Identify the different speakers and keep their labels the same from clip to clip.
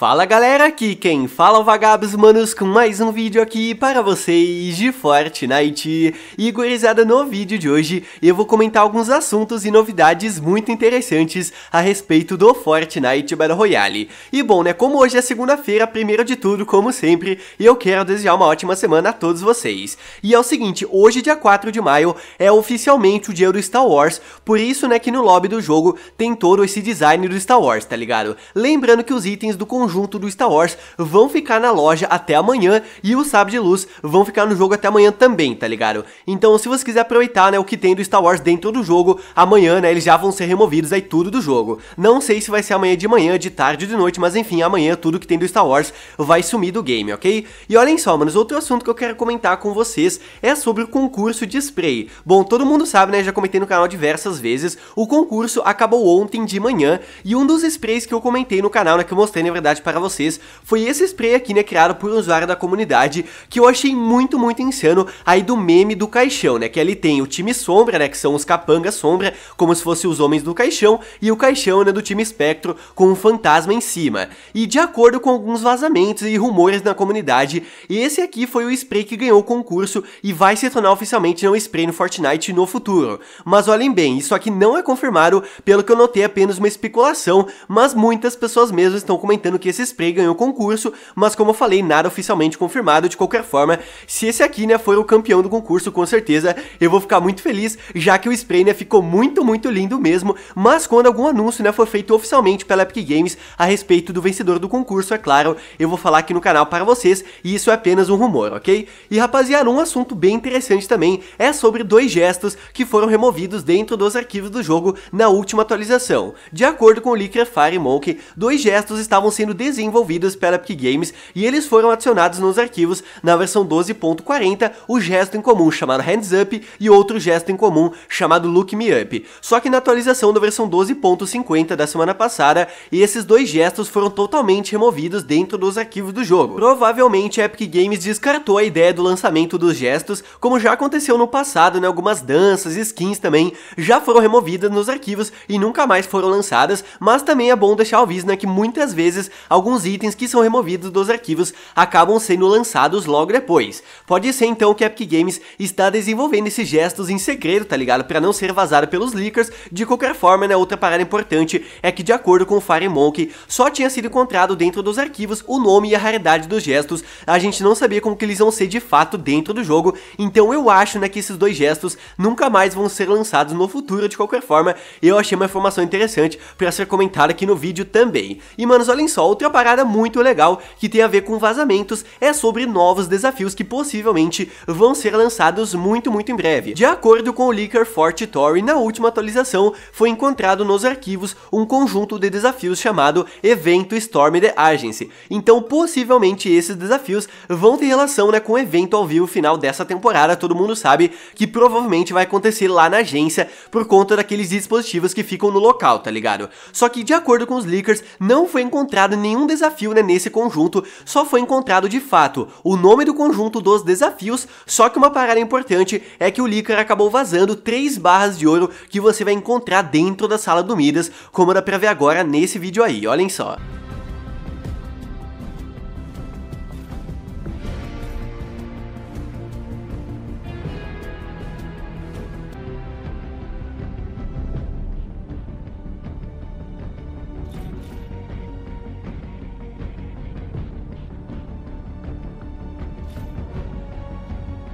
Speaker 1: Fala galera, aqui quem fala é o Vagabos Manos com mais um vídeo aqui para vocês de Fortnite. E gurizada, no vídeo de hoje eu vou comentar alguns assuntos e novidades muito interessantes a respeito do Fortnite Battle Royale. E bom né, como hoje é segunda-feira, primeiro de tudo, como sempre, eu quero desejar uma ótima semana a todos vocês. E é o seguinte, hoje dia 4 de maio é oficialmente o dia do Star Wars, por isso né que no lobby do jogo tem todo esse design do Star Wars, tá ligado? Lembrando que os itens do conjunto conjunto do Star Wars vão ficar na loja até amanhã e o Sabre de Luz vão ficar no jogo até amanhã também, tá ligado? Então se você quiser aproveitar né, o que tem do Star Wars dentro do jogo, amanhã né, eles já vão ser removidos aí tudo do jogo. Não sei se vai ser amanhã de manhã, de tarde ou de noite, mas enfim, amanhã tudo que tem do Star Wars vai sumir do game, ok? E olhem só, manos, outro assunto que eu quero comentar com vocês é sobre o concurso de spray. Bom, todo mundo sabe, né, já comentei no canal diversas vezes, o concurso acabou ontem de manhã e um dos sprays que eu comentei no canal, né, que eu mostrei na verdade novidade para vocês, foi esse spray aqui, né, criado por um usuário da comunidade, que eu achei muito, muito insano, aí do meme do caixão, né, que ali tem o time sombra, né, que são os capangas sombra, como se fossem os homens do caixão, e o caixão, né, do time espectro, com um fantasma em cima. E de acordo com alguns vazamentos e rumores na comunidade, esse aqui foi o spray que ganhou o concurso e vai se tornar oficialmente um né, spray no Fortnite no futuro. Mas olhem bem, isso aqui não é confirmado, pelo que eu notei é apenas uma especulação, mas muitas pessoas mesmo estão comentando que esse spray ganhou o concurso, mas como eu falei, nada oficialmente confirmado. De qualquer forma, se esse aqui, né, for o campeão do concurso, com certeza eu vou ficar muito feliz, já que o spray, né, ficou muito, muito lindo mesmo. Mas quando algum anúncio, né, for feito oficialmente pela Epic Games a respeito do vencedor do concurso, é claro, eu vou falar aqui no canal para vocês, e isso é apenas um rumor, ok? E rapaziada, um assunto bem interessante também é sobre dois gestos que foram removidos dentro dos arquivos do jogo na última atualização. De acordo com o leaker Fire Monkey, dois gestos estavam sendo desenvolvidos pela Epic Games e eles foram adicionados nos arquivos na versão 12.40, o gesto em comum chamado Hands Up e outro gesto em comum chamado Look Me Up. Só que na atualização da versão 12.50 da semana passada, esses dois gestos foram totalmente removidos dentro dos arquivos do jogo. Provavelmente a Epic Games descartou a ideia do lançamento dos gestos, como já aconteceu no passado, né? Algumas danças, skins também, já foram removidas nos arquivos e nunca mais foram lançadas, mas também é bom deixar o aviso, né, que muitas vezes alguns itens que são removidos dos arquivos acabam sendo lançados logo depois. Pode ser então que a Epic Games está desenvolvendo esses gestos em segredo, tá ligado? Para não ser vazado pelos leakers. De qualquer forma, né, outra parada importante é que de acordo com o Fire Monkey, só tinha sido encontrado dentro dos arquivos o nome e a raridade dos gestos. A gente não sabia como que eles vão ser de fato dentro do jogo, então eu acho, né, que esses dois gestos nunca mais vão ser lançados no futuro de qualquer forma. Eu achei uma informação interessante para ser comentada aqui no vídeo também. E manos, olhem só, outra parada muito legal que tem a ver com vazamentos é sobre novos desafios que possivelmente vão ser lançados muito, muito em breve. De acordo com o Leaker Fort Tory, na última atualização foi encontrado nos arquivos um conjunto de desafios chamado Evento Storm The Agency. Então, possivelmente, esses desafios vão ter relação né, com o evento ao vivo final dessa temporada. Todo mundo sabe que provavelmente vai acontecer lá na agência por conta daqueles dispositivos que ficam no local, tá ligado? Só que, de acordo com os leakers, não foi encontrado nenhum desafio né, nesse conjunto, só foi encontrado de fato o nome do conjunto dos desafios, só que uma parada importante é que o Licker acabou vazando três barras de ouro que você vai encontrar dentro da sala do Midas, como dá pra ver agora nesse vídeo aí, olhem só.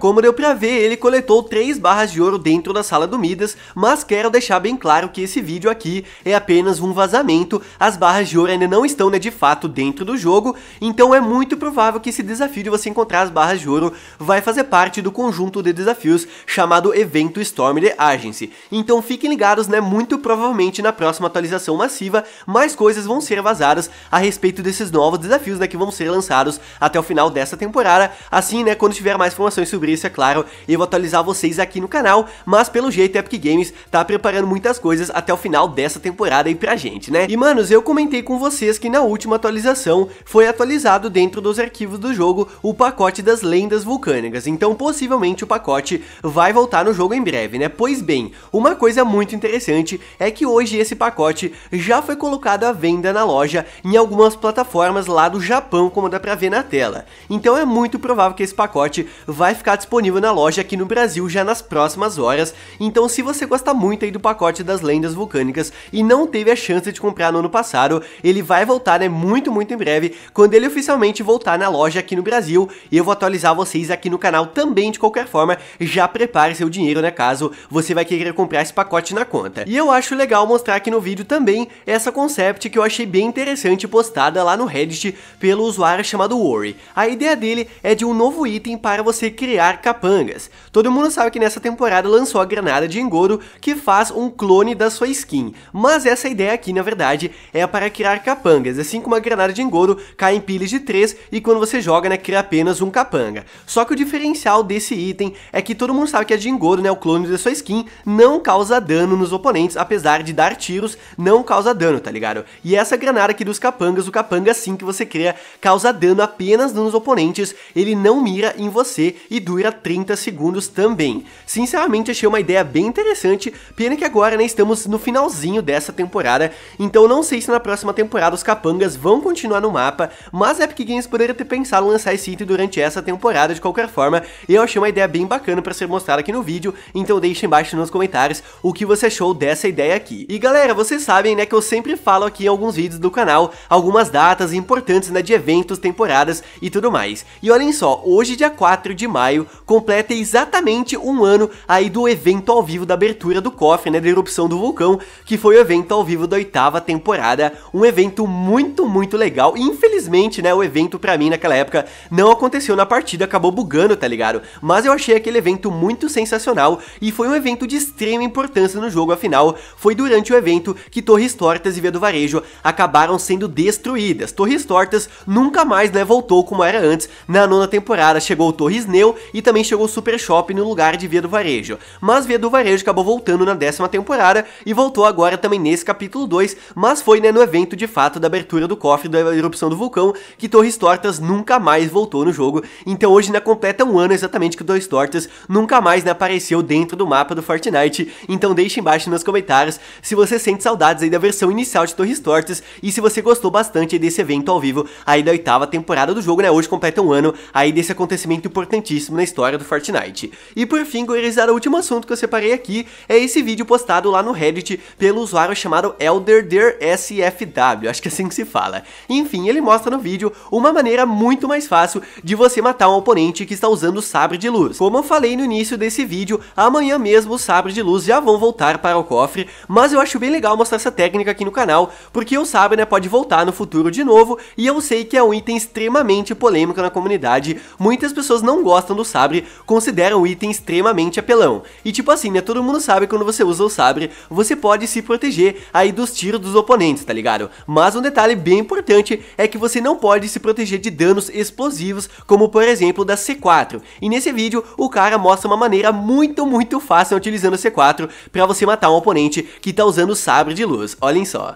Speaker 1: Como deu pra ver, ele coletou 3 barras de ouro dentro da sala do Midas, mas quero deixar bem claro que esse vídeo aqui é apenas um vazamento, as barras de ouro ainda não estão né, de fato dentro do jogo, então é muito provável que esse desafio de você encontrar as barras de ouro vai fazer parte do conjunto de desafios chamado Evento Storm The Agency. Então fiquem ligados, né, muito provavelmente na próxima atualização massiva, mais coisas vão ser vazadas a respeito desses novos desafios né, que vão ser lançados até o final dessa temporada, assim né, quando tiver mais informações sobre é claro, e eu vou atualizar vocês aqui no canal, mas pelo jeito a Epic Games tá preparando muitas coisas até o final dessa temporada aí pra gente, né? E manos, eu comentei com vocês que na última atualização foi atualizado dentro dos arquivos do jogo o pacote das lendas vulcânicas, então possivelmente o pacote vai voltar no jogo em breve, né? Pois bem, uma coisa muito interessante é que hoje esse pacote já foi colocado à venda na loja em algumas plataformas lá do Japão, como dá pra ver na tela. Então é muito provável que esse pacote vai ficar disponível na loja aqui no Brasil já nas próximas horas, então se você gosta muito aí do pacote das lendas vulcânicas e não teve a chance de comprar no ano passado, ele vai voltar né, muito muito em breve, quando ele oficialmente voltar na loja aqui no Brasil, e eu vou atualizar vocês aqui no canal também de qualquer forma, já prepare seu dinheiro né, caso você vai querer comprar esse pacote na conta. E eu acho legal mostrar aqui no vídeo também essa concept que eu achei bem interessante postada lá no Reddit pelo usuário chamado Worry. A ideia dele é de um novo item para você criar matar capangas. Todo mundo sabe que nessa temporada lançou a granada de engodo, que faz um clone da sua skin, mas essa ideia aqui, na verdade, é para criar capangas, assim como a granada de engodo cai em pilhas de 3 e quando você joga, né, cria apenas um capanga. Só que o diferencial desse item é que todo mundo sabe que a de engodo, né, o clone da sua skin, não causa dano nos oponentes, apesar de dar tiros, não causa dano, tá ligado? E essa granada aqui dos capangas, o capanga sim que você cria, causa dano apenas nos oponentes, ele não mira em você e dura diminuir a 30 segundos também. Sinceramente, achei uma ideia bem interessante, pena que agora né, estamos no finalzinho dessa temporada, então não sei se na próxima temporada os capangas vão continuar no mapa, mas a Epic Games poderia ter pensado em lançar esse item durante essa temporada de qualquer forma, eu achei uma ideia bem bacana para ser mostrada aqui no vídeo, então deixe embaixo nos comentários o que você achou dessa ideia aqui. E galera, vocês sabem né, que eu sempre falo aqui em alguns vídeos do canal algumas datas importantes né, de eventos, temporadas e tudo mais. E olhem só, hoje dia 4 de maio completa exatamente um ano aí do evento ao vivo da abertura do cofre, né, da erupção do vulcão, que foi o evento ao vivo da oitava temporada, um evento muito, muito legal. Infelizmente, né, o evento para mim naquela época não aconteceu na partida, acabou bugando, tá ligado? Mas eu achei aquele evento muito sensacional e foi um evento de extrema importância no jogo, afinal, foi durante o evento que Torres Tortas e Via do Varejo acabaram sendo destruídas. Torres Tortas nunca mais, né, voltou como era antes. Na nona temporada chegou o Torres Neu e e também chegou Super Shop no lugar de Via do Varejo. Mas Via do Varejo acabou voltando na décima temporada e voltou agora também nesse capítulo 2, mas foi né, no evento de fato da abertura do cofre da erupção do vulcão que Torres Tortas nunca mais voltou no jogo. Então hoje né, completa um ano exatamente que Torres Tortas nunca mais né, apareceu dentro do mapa do Fortnite. Então deixe embaixo nos comentários se você sente saudades aí da versão inicial de Torres Tortas e se você gostou bastante desse evento ao vivo aí da oitava temporada do jogo, né? Hoje completa um ano aí desse acontecimento importantíssimo na história do Fortnite. E por fim, gurizada, o último assunto que eu separei aqui é esse vídeo postado lá no Reddit pelo usuário chamado ElderDearSFW, acho que é assim que se fala. Enfim, ele mostra no vídeo uma maneira muito mais fácil de você matar um oponente que está usando sabre de luz. Como eu falei no início desse vídeo, amanhã mesmo os sabres de luz já vão voltar para o cofre, mas eu acho bem legal mostrar essa técnica aqui no canal, porque o sabre né, pode voltar no futuro de novo, e eu sei que é um item extremamente polêmico na comunidade, muitas pessoas não gostam do sabre considera um item extremamente apelão. E tipo assim, né, todo mundo sabe que quando você usa o sabre, você pode se proteger aí dos tiros dos oponentes, tá ligado? Mas um detalhe bem importante é que você não pode se proteger de danos explosivos, como por exemplo da C4. E nesse vídeo, o cara mostra uma maneira muito, muito fácil utilizando a C4 para você matar um oponente que tá usando o sabre de luz. Olhem só.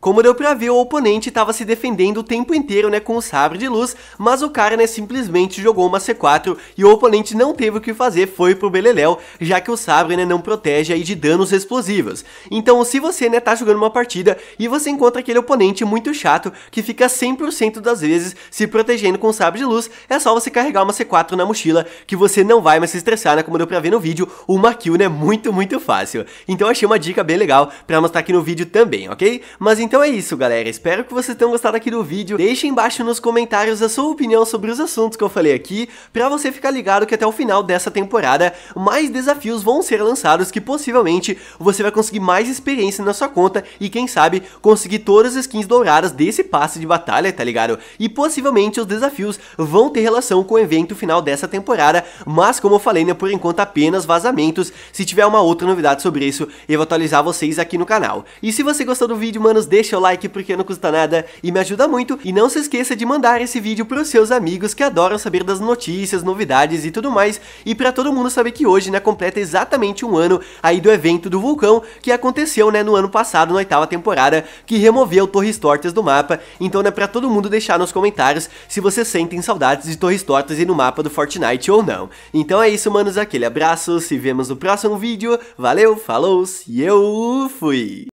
Speaker 1: Como deu pra ver, o oponente estava se defendendo o tempo inteiro né, com o sabre de luz, mas o cara né, simplesmente jogou uma C4 e o oponente não teve o que fazer, foi pro Beleléu, já que o sabre né, não protege aí de danos explosivos. Então se você né, tá jogando uma partida e você encontra aquele oponente muito chato que fica 100% das vezes se protegendo com o sabre de luz, é só você carregar uma C4 na mochila que você não vai mais se estressar, né, como deu pra ver no vídeo, uma kill né, muito, muito fácil. Então achei uma dica bem legal pra mostrar aqui no vídeo também, ok? Mas então é isso, galera. Espero que vocês tenham gostado aqui do vídeo. Deixe embaixo nos comentários a sua opinião sobre os assuntos que eu falei aqui, pra você ficar ligado que até o final dessa temporada, mais desafios vão ser lançados que possivelmente você vai conseguir mais experiência na sua conta e quem sabe conseguir todas as skins douradas desse passe de batalha, tá ligado? E possivelmente os desafios vão ter relação com o evento final dessa temporada, mas como eu falei, né, por enquanto apenas vazamentos. Se tiver uma outra novidade sobre isso, eu vou atualizar vocês aqui no canal. E se você gostou do vídeo, manos, deixa deixa o like porque não custa nada e me ajuda muito. E não se esqueça de mandar esse vídeo para os seus amigos que adoram saber das notícias, novidades e tudo mais. E para todo mundo saber que hoje, né, completa exatamente um ano aí do evento do vulcão que aconteceu, né, no ano passado, na oitava temporada, que removeu Torres Tortas do mapa. Então, né, para todo mundo deixar nos comentários se vocês sentem saudades de Torres Tortas e no mapa do Fortnite ou não. Então é isso, manos, aquele abraço, se vemos no próximo vídeo, valeu, falou e eu fui!